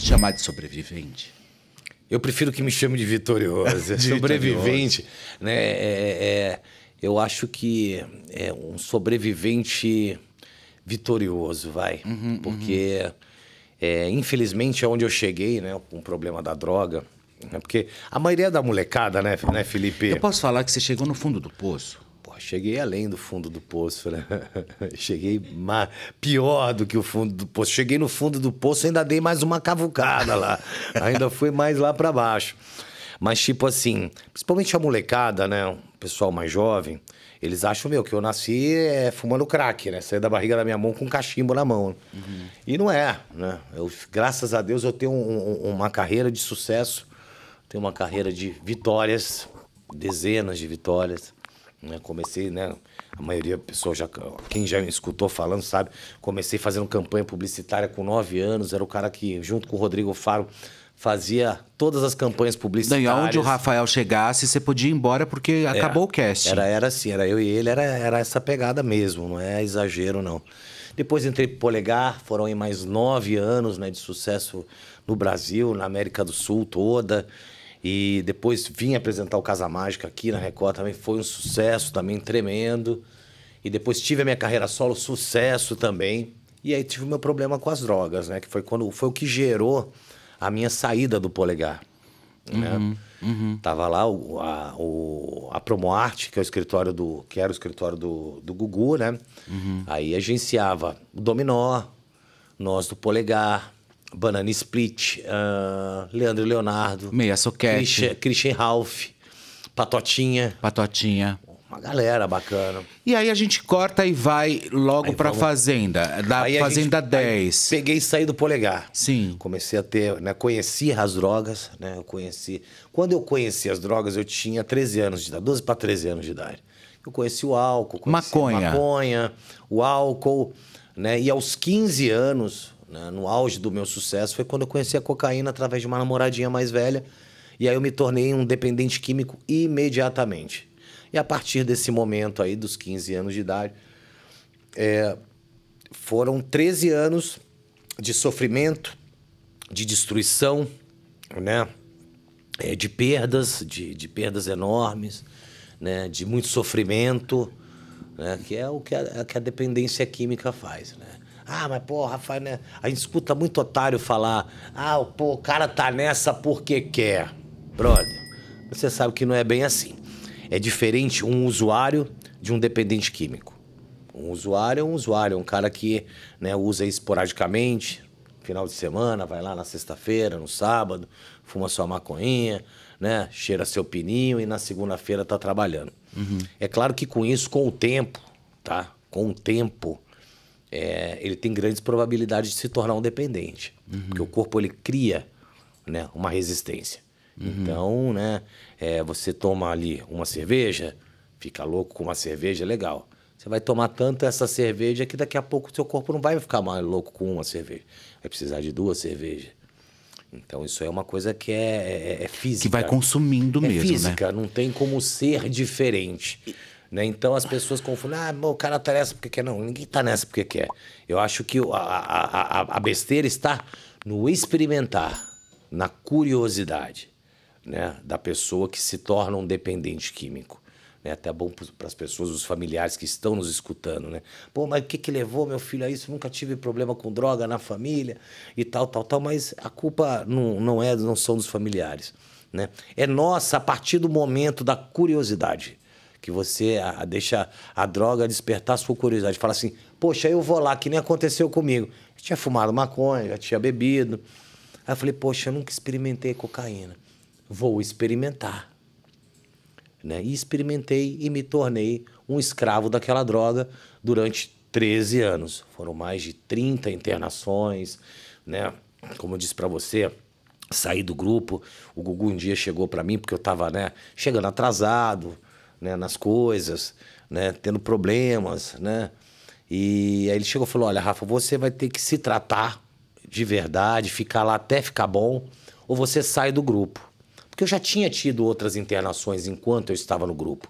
te chamar de sobrevivente? Eu prefiro que me chame de vitorioso. É de sobrevivente, vitorioso. né? É, é, é, eu acho que é um sobrevivente vitorioso, vai. Uhum, uhum. Porque, uhum. É, infelizmente, é onde eu cheguei, né? Com o problema da droga. Né? Porque a maioria é da molecada, né, né, Felipe? Eu posso falar que você chegou no fundo do poço. Porra, cheguei além do fundo do poço, né? cheguei pior do que o fundo do poço. Cheguei no fundo do poço, e ainda dei mais uma cavucada lá. ainda fui mais lá para baixo. Mas, tipo assim, principalmente a molecada, né? O pessoal mais jovem, eles acham, meu, que eu nasci é, fumando crack, né? Saí da barriga da minha mão com um cachimbo na mão. Né? Uhum. E não é, né? Eu, graças a Deus eu tenho um, um, uma carreira de sucesso, tenho uma carreira de vitórias, dezenas de vitórias. Né? Comecei, né? A maioria pessoa já. Quem já me escutou falando sabe. Comecei fazendo campanha publicitária com 9 anos. Era o cara que, junto com o Rodrigo Faro, fazia todas as campanhas publicitárias. Não, e onde o Rafael chegasse, você podia ir embora porque é, acabou o cast. Era, era assim, era eu e ele, era, era essa pegada mesmo, não é exagero, não. Depois entrei pro Polegar, foram aí mais nove anos né, de sucesso no Brasil, na América do Sul toda. E depois vim apresentar o Casa Mágica aqui na Record também. Foi um sucesso também, tremendo. E depois tive a minha carreira solo, sucesso também. E aí tive o meu problema com as drogas, né? Que foi, quando, foi o que gerou a minha saída do Polegar. Né? Uhum, né? uhum. Tava lá o, a, o, a Promoarte, que é o escritório do. que era o escritório do, do Gugu, né? Uhum. Aí agenciava o Dominó, nós do Polegar, Banana Split, uh, Leandro Leonardo. Meia Soquete. Christian, Christian Ralph, Patotinha. Patotinha. Uma galera bacana. E aí a gente corta e vai logo aí pra vamos... Fazenda, da aí Fazenda gente, 10. Peguei e saí do polegar. Sim. Comecei a ter, né? Conheci as drogas, né? Eu conheci. Quando eu conheci as drogas, eu tinha 13 anos de idade, 12 para 13 anos de idade. Eu conheci o álcool, conheci maconha. maconha, o álcool, né? E aos 15 anos, né? No auge do meu sucesso foi quando eu conheci a cocaína através de uma namoradinha mais velha. E aí eu me tornei um dependente químico imediatamente. E a partir desse momento aí, dos 15 anos de idade, é, foram 13 anos de sofrimento, de destruição, né? É, de perdas, de, de perdas enormes, né? de muito sofrimento, né? que é o que a, que a dependência química faz. Né? Ah, mas pô, Rafael, né? A gente escuta muito otário falar. Ah, pô, o cara tá nessa porque quer. Brother, você sabe que não é bem assim. É diferente um usuário de um dependente químico. Um usuário é um usuário, é um cara que né, usa esporadicamente, final de semana, vai lá na sexta-feira, no sábado, fuma sua maconhinha, né, cheira seu pininho e na segunda-feira tá trabalhando. Uhum. É claro que com isso, com o tempo, tá? Com o tempo, é, ele tem grandes probabilidades de se tornar um dependente. Uhum. Porque o corpo ele cria né, uma resistência. Uhum. Então, né, é, você toma ali uma cerveja, fica louco com uma cerveja, é legal. Você vai tomar tanto essa cerveja que daqui a pouco o seu corpo não vai ficar mais louco com uma cerveja. Vai precisar de duas cervejas. Então isso é uma coisa que é, é, é física. Que vai consumindo é mesmo, né? física, né? não tem como ser diferente. Né? Então as pessoas confundem, ah, o cara tá nessa porque quer. Não, ninguém tá nessa porque quer. Eu acho que a, a, a, besteira está no experimentar, na curiosidade né? da pessoa que se torna um dependente químico. É até bom para as pessoas, os familiares que estão nos escutando, né? Pô, mas o que, que levou meu filho a isso? Nunca tive problema com droga na família e tal, tal, tal. Mas a culpa não, não é, não são dos familiares, né? É nossa a partir do momento da curiosidade que você a, deixa a droga despertar sua curiosidade. Fala assim, poxa, eu vou lá, que nem aconteceu comigo. Eu tinha fumado maconha, já tinha bebido. Aí eu falei, poxa, eu nunca experimentei cocaína. Vou experimentar. Né? E experimentei e me tornei um escravo daquela droga durante 13 anos. Foram mais de 30 internações, né? Como eu disse para você, saí do grupo. O Gugu um dia chegou para mim porque eu estava, né, chegando atrasado, né, nas coisas, né, tendo problemas, né? E aí ele chegou e falou: Olha, Rafa, você vai ter que se tratar de verdade, ficar lá até ficar bom, ou você sai do grupo. Porque eu já tinha tido outras internações enquanto eu estava no grupo.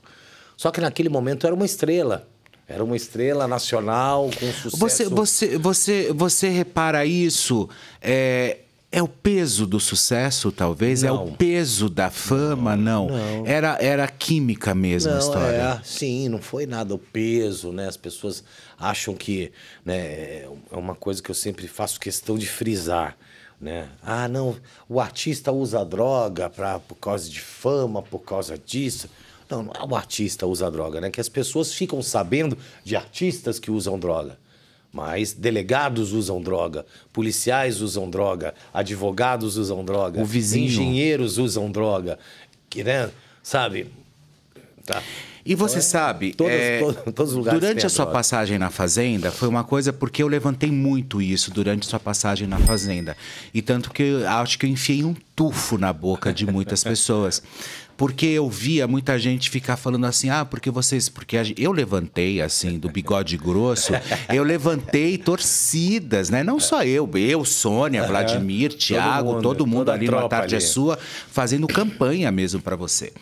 Só que naquele momento era uma estrela. Era uma estrela nacional com sucesso. Você, você, você, você repara isso? É é o peso do sucesso, talvez? Não. É o peso da fama? Não. não. não. Era, era química mesmo a história. É, sim, não foi nada o peso, né? As pessoas acham que. Né, é, é uma coisa que eu sempre faço questão de frisar. Né? Ah, não, o artista usa droga pra, por causa de fama, por causa disso. Não, não é o artista usa droga, né? Que as pessoas ficam sabendo de artistas que usam droga. Mas delegados usam droga, policiais usam droga, advogados usam droga, engenheiros usam droga, que, né? Sabe? Tá. E você sabe, todos, é, todos, todos durante a sua passagem na Fazenda, foi uma coisa porque eu levantei muito isso durante a sua passagem na Fazenda. E tanto que eu acho que eu enfiei um estufo na boca de muitas pessoas. Porque eu via muita gente ficar falando assim, ah, porque vocês. Porque eu levantei, assim, do bigode grosso, eu levantei torcidas, né? Não só eu, eu, Sônia, uhum. Vladimir, Tiago, todo mundo, todo mundo ali na tarde ali. é sua, fazendo campanha mesmo para você.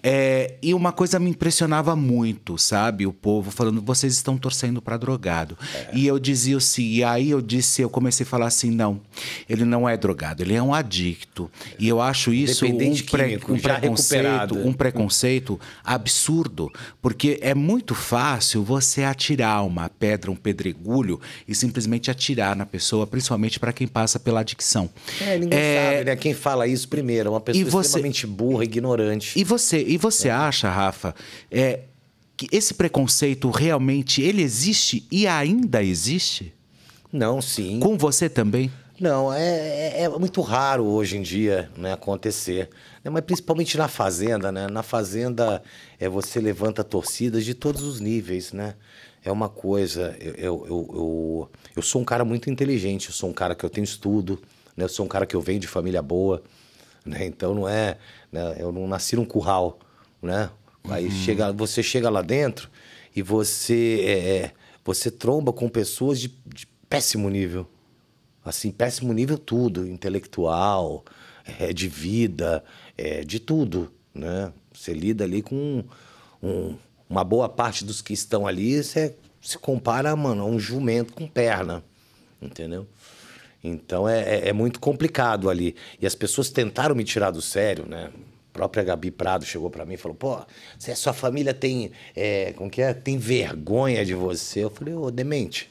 É, e uma coisa me impressionava muito, sabe? O povo falando, vocês estão torcendo para drogado. É. E eu dizia assim, e aí eu disse, eu comecei a falar assim, não, ele não é drogado, ele é um adicto. E eu acho isso um, um, preconceito, um, preconceito, absurdo, porque é muito fácil você atirar uma pedra, um pedregulho e simplesmente atirar na pessoa, principalmente para quem passa pela adicção. É, ninguém é... sabe, né? Quem fala isso primeiro é uma pessoa você... extremamente burra, ignorante. E você, e você é. acha, Rafa, é, que esse preconceito realmente ele existe e ainda existe? Não, sim. Com você também? Não, é, é, é, muito raro hoje em dia né, acontecer. Né, mas principalmente na fazenda, né? Na fazenda é, você levanta torcidas de todos os níveis, né? É uma coisa. Eu, eu, eu, eu, sou um cara muito inteligente, eu sou um cara que eu tenho estudo, né, eu sou um cara que eu venho de família boa. Né, então não é. Né, eu não nasci num curral. Né? Aí uhum. chega, você chega lá dentro e você, é, é, você tromba com pessoas de, de péssimo nível. Assim, péssimo nível tudo, intelectual, é, de vida, é, de tudo, né? Você lida ali com um, uma boa parte dos que estão ali, você se compara, mano, a um jumento com perna, entendeu? Então é, é, é muito complicado ali. E as pessoas tentaram me tirar do sério, né? A própria Gabi Prado chegou para mim e falou: pô, se a sua família tem. É, como que é? Tem vergonha de você. Eu falei: ô, demente.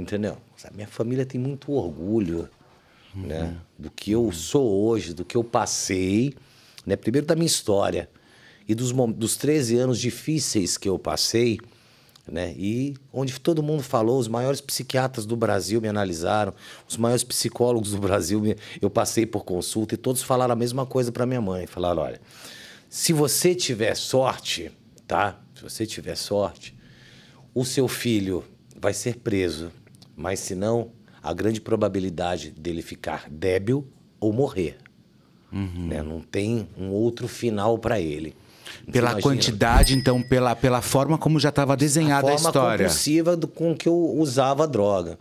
Entendeu? A minha família tem muito orgulho uhum. né, do que eu sou hoje, do que eu passei. Né? Primeiro da minha história e dos, dos 13 anos difíceis que eu passei. Né? E onde todo mundo falou, os maiores psiquiatras do Brasil me analisaram, os maiores psicólogos do Brasil, me... eu passei por consulta e todos falaram a mesma coisa para minha mãe, falaram, olha, se você tiver sorte, tá? Se você tiver sorte, o seu filho vai ser preso mas se não, a grande probabilidade dele ficar débil ou morrer. Uhum. Né? Não tem um outro final para ele. Então, pela quantidade, então, pela, pela forma como já estava desenhada a, forma a história. compulsiva do, com que eu usava a droga.